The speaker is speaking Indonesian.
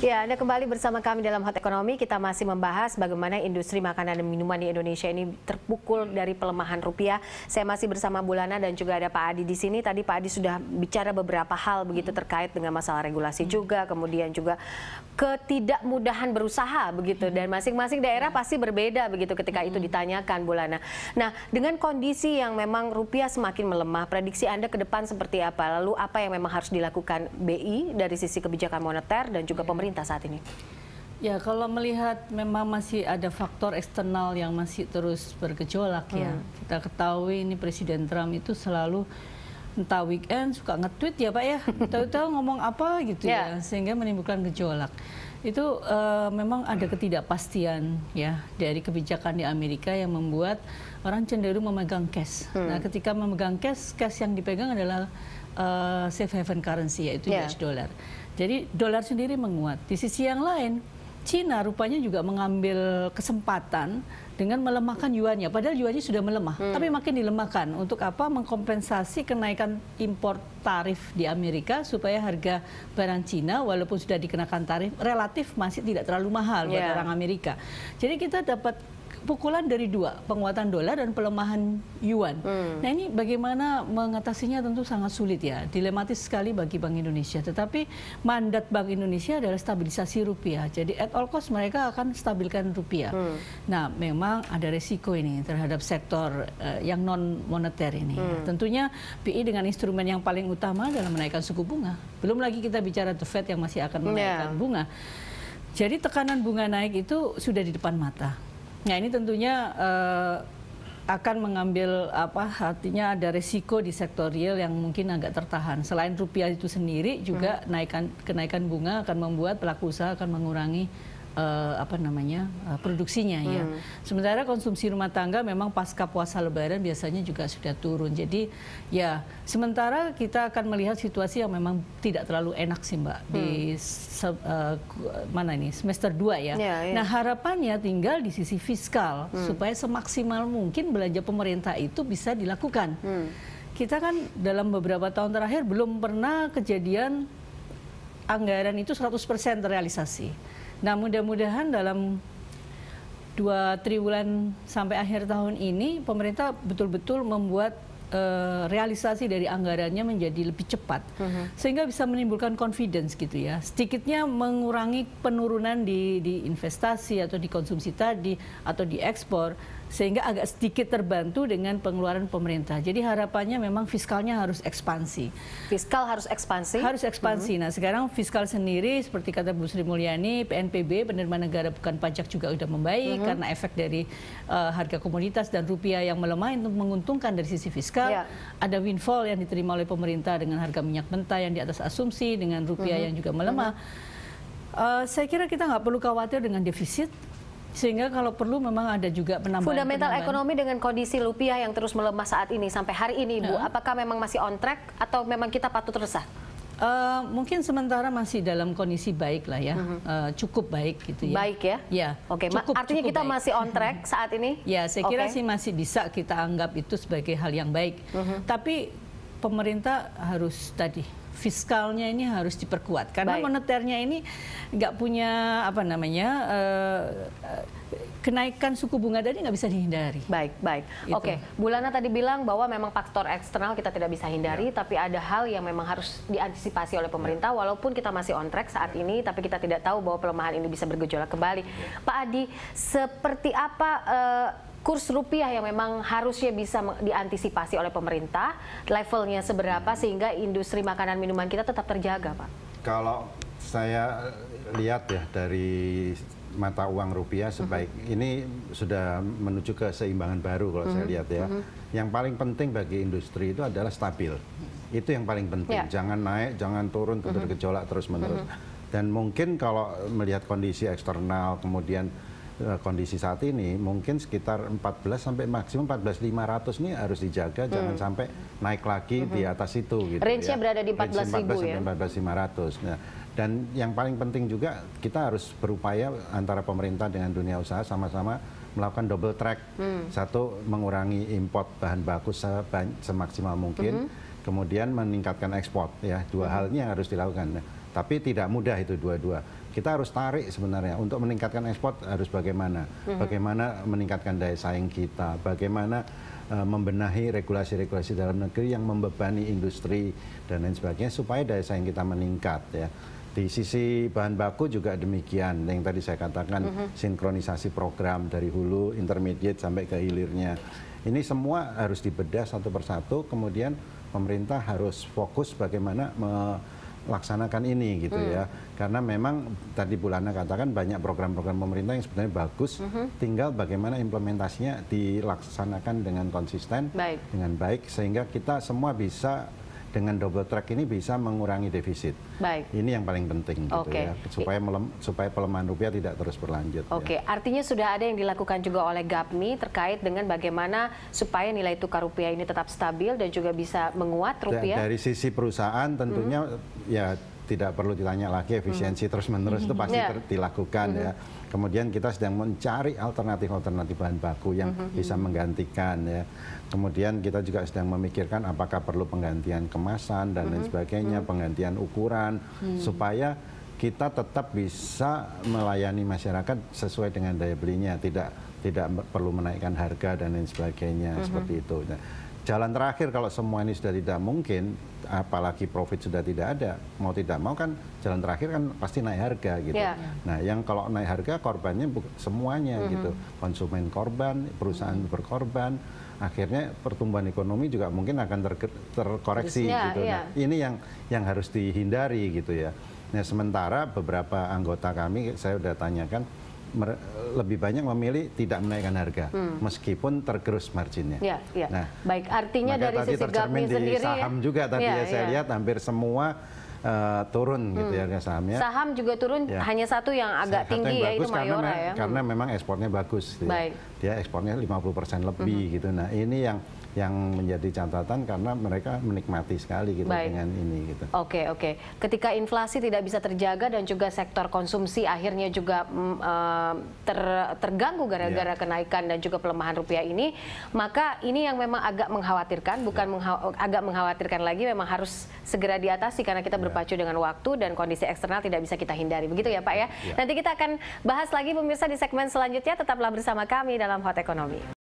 Ya, Anda kembali bersama kami dalam Hot Ekonomi. Kita masih membahas bagaimana industri makanan dan minuman di Indonesia ini terpukul dari pelemahan rupiah. Saya masih bersama Bulana dan juga ada Pak Adi di sini. Tadi Pak Adi sudah bicara beberapa hal begitu terkait dengan masalah regulasi juga, kemudian juga ketidakmudahan berusaha begitu. Dan masing-masing daerah pasti berbeda begitu ketika itu ditanyakan Bulana. Nah, dengan kondisi yang memang rupiah semakin melemah, prediksi Anda ke depan seperti apa? Lalu apa yang memang harus dilakukan BI dari sisi kebijakan moneter dan juga pemerintah? pemerintah saat ini? Ya, kalau melihat memang masih ada faktor eksternal yang masih terus bergejolak ya. hmm. ya. Kita ketahui ini Presiden Trump itu selalu entah weekend suka nge-tweet ya Pak ya. Tahu-tahu ngomong apa gitu yeah. ya, sehingga menimbulkan gejolak itu uh, memang ada ketidakpastian ya dari kebijakan di Amerika yang membuat orang cenderung memegang cash. Hmm. Nah, ketika memegang cash, cash yang dipegang adalah uh, safe haven currency yaitu yeah. US dollar. Jadi dolar sendiri menguat. Di sisi yang lain, Cina rupanya juga mengambil kesempatan dengan melemahkan yuannya. Padahal yuannya sudah melemah, hmm. tapi makin dilemahkan untuk apa? Mengkompensasi kenaikan impor tarif di Amerika supaya harga barang Cina walaupun sudah dikenakan tarif relatif masih tidak terlalu mahal yeah. buat iya. orang Amerika. Jadi kita dapat pukulan dari dua, penguatan dolar dan pelemahan yuan. Hmm. Nah ini bagaimana mengatasinya tentu sangat sulit ya, dilematis sekali bagi Bank Indonesia. Tetapi mandat Bank Indonesia adalah stabilisasi rupiah. Jadi at all cost mereka akan stabilkan rupiah. Hmm. Nah memang ada resiko ini terhadap sektor uh, yang non moneter ini. Hmm. Ya. Tentunya PI e dengan instrumen yang paling utama adalah menaikkan suku bunga. Belum lagi kita bicara the Fed yang masih akan ya. menaikkan yeah. bunga. Jadi tekanan bunga naik itu sudah di depan mata. Nah ini tentunya uh, akan mengambil apa artinya ada resiko di sektor real yang mungkin agak tertahan. Selain rupiah itu sendiri juga hmm. naikan kenaikan bunga akan membuat pelaku usaha akan mengurangi uh, apa namanya uh, produksinya ya. hmm. ya. Sementara konsumsi rumah tangga memang pasca puasa Lebaran biasanya juga sudah turun. Jadi ya sementara kita akan melihat situasi yang memang tidak terlalu enak sih Mbak hmm. di se, uh, mana ini semester 2 ya. ya, ya. Nah harapannya tinggal di sisi fiskal hmm. supaya semaksimal mungkin belanja pemerintah itu bisa dilakukan. Hmm. Kita kan dalam beberapa tahun terakhir belum pernah kejadian anggaran itu 100% terrealisasi. Nah mudah-mudahan dalam dua triwulan sampai akhir tahun ini pemerintah betul-betul membuat Eh, realisasi dari anggarannya menjadi lebih cepat uh mm-hmm. -huh. sehingga bisa menimbulkan confidence gitu ya sedikitnya mengurangi penurunan di, di investasi atau di konsumsi tadi atau di ekspor sehingga agak sedikit terbantu dengan pengeluaran pemerintah. Jadi harapannya memang fiskalnya harus ekspansi. Fiskal harus ekspansi? Harus ekspansi. -huh. Mm-hmm. Nah sekarang fiskal sendiri seperti kata Bu Sri Mulyani, PNPB, penerimaan negara bukan pajak juga sudah membaik -huh. Mm-hmm. karena efek dari uh, harga komoditas dan rupiah yang melemah untuk menguntungkan dari sisi fiskal ketika yeah. ada windfall yang diterima oleh pemerintah dengan harga minyak mentah yang di atas asumsi dengan rupiah mm -hmm. yang juga melemah. Mm -hmm. Uh, saya kira kita nggak perlu khawatir dengan defisit sehingga kalau perlu memang ada juga penambahan fundamental penambahan. ekonomi dengan kondisi rupiah yang terus melemah saat ini sampai hari ini Ibu, ya. apakah memang masih on track atau memang kita patut resah? Uh, mungkin sementara masih dalam kondisi baik lah ya, uh -huh. uh, cukup baik gitu ya. Baik ya? Ya. Oke, okay. artinya cukup kita baik. masih on mm-hmm. track saat ini? Ya, saya okay. kira sih masih bisa kita anggap itu sebagai hal yang baik. Uh mm-hmm. -huh. Tapi pemerintah harus tadi fiskalnya ini harus diperkuat karena Baik. moneternya ini nggak punya apa namanya uh, kenaikan suku bunga tadi nggak bisa dihindari. Baik, baik. Gitu. Oke, Bulana tadi bilang bahwa memang faktor eksternal kita tidak bisa hindari, ya. tapi ada hal yang memang harus diantisipasi oleh pemerintah. Ya. Walaupun kita masih on track saat ya. ini, tapi kita tidak tahu bahwa pelemahan ini bisa bergejolak kembali. Ya. Pak Adi, seperti apa? Uh, kurs rupiah yang memang harusnya bisa diantisipasi oleh pemerintah, levelnya seberapa sehingga industri makanan minuman kita tetap terjaga, Pak? Kalau saya lihat ya dari mata uang rupiah sebaik uh mhm. -huh. ini sudah menuju ke seimbangan baru kalau uh -huh. saya mhm. lihat ya. uh mhm. -huh. Yang paling penting bagi industri itu adalah stabil. Itu yang paling penting. Yeah. Jangan naik, jangan turun, bergejolak mm -hmm. terus-menerus. uh -huh. Dan mungkin kalau melihat kondisi eksternal kemudian Eh, kondisi saat ini mungkin sekitar 14 sampai maksimum 14.500 ini harus dijaga hmm. jangan sampai naik lagi hmm. di atas itu gitu Range-nya ya. berada di 14.000 14 ya. 14.500. Nah, dan yang paling penting juga kita harus berupaya antara pemerintah dengan dunia usaha sama-sama melakukan double track. Hmm. Satu mengurangi import bahan baku semaksimal mungkin. Hmm kemudian meningkatkan ekspor ya dua hmm. hal ini yang harus dilakukan tapi tidak mudah itu dua-dua kita harus tarik sebenarnya untuk meningkatkan ekspor harus bagaimana hmm. bagaimana meningkatkan daya saing kita bagaimana e, membenahi regulasi-regulasi dalam negeri yang membebani industri dan lain sebagainya supaya daya saing kita meningkat ya di sisi bahan baku juga demikian yang tadi saya katakan hmm. sinkronisasi program dari hulu intermediate sampai ke hilirnya ini semua harus dibedah satu persatu kemudian pemerintah harus fokus bagaimana melaksanakan ini gitu hmm. ya. Karena memang tadi Bulana katakan banyak program-program pemerintah yang sebenarnya bagus, hmm. tinggal bagaimana implementasinya dilaksanakan dengan konsisten, baik. dengan baik sehingga kita semua bisa dengan double track ini bisa mengurangi defisit. Baik. Ini yang paling penting gitu okay. ya supaya melem, supaya pelemahan rupiah tidak terus berlanjut. Ya. Oke, okay. ya. artinya sudah ada yang dilakukan juga oleh GAPMI terkait dengan bagaimana supaya nilai tukar rupiah ini tetap stabil dan juga bisa menguat rupiah. Dari sisi perusahaan tentunya hmm. ya tidak perlu ditanya lagi efisiensi hmm. terus-menerus itu pasti yeah. Hmm. dilakukan ya. hmm. ya. Kemudian kita sedang mencari alternatif-alternatif bahan baku yang hmm. bisa menggantikan ya. Kemudian kita juga sedang memikirkan apakah perlu penggantian kemasan dan hmm. lain sebagainya, hmm. penggantian ukuran hmm. supaya kita tetap bisa melayani masyarakat sesuai dengan daya belinya, tidak tidak perlu menaikkan harga dan lain sebagainya hmm. seperti itu. Nah, jalan terakhir kalau semua ini sudah tidak mungkin, apalagi profit sudah tidak ada, mau tidak mau kan jalan terakhir kan pasti naik harga gitu. Yeah. Nah, yang kalau naik harga korbannya semuanya mm -hmm. gitu, konsumen korban, perusahaan mm -hmm. berkorban, akhirnya pertumbuhan ekonomi juga mungkin akan ter terkoreksi Terusnya, gitu. Yeah. Nah, ini yang yang harus dihindari gitu ya. Nah, sementara beberapa anggota kami saya sudah tanyakan lebih banyak memilih tidak menaikkan harga hmm. meskipun tergerus marginnya. Ya, ya. Nah, baik artinya dari tadi sisi tercermin di sendiri, saham juga tadi ya, ya saya ya. lihat hampir semua uh, turun gitu hmm. gitu ya harga sahamnya. Saham juga turun, ya. hanya satu yang agak satu tinggi yang ya itu Mayora karena, ya. Karena hmm. memang ekspornya bagus. Ya. Baik. Dia ekspornya 50% lebih hmm. gitu. Nah, ini yang yang menjadi catatan karena mereka menikmati sekali gitu Baik. dengan ini gitu. Oke, okay, oke. Okay. Ketika inflasi tidak bisa terjaga dan juga sektor konsumsi akhirnya juga mm, eh, ter, terganggu gara-gara yeah. kenaikan dan juga pelemahan rupiah ini, maka ini yang memang agak mengkhawatirkan, bukan yeah. mengha agak mengkhawatirkan lagi memang harus segera diatasi karena kita iya. berpacu dengan waktu dan kondisi eksternal tidak bisa kita hindari. Begitu ya, Pak ya. Yeah. Nanti kita akan bahas lagi pemirsa di segmen selanjutnya tetaplah bersama kami dalam Hot Ekonomi.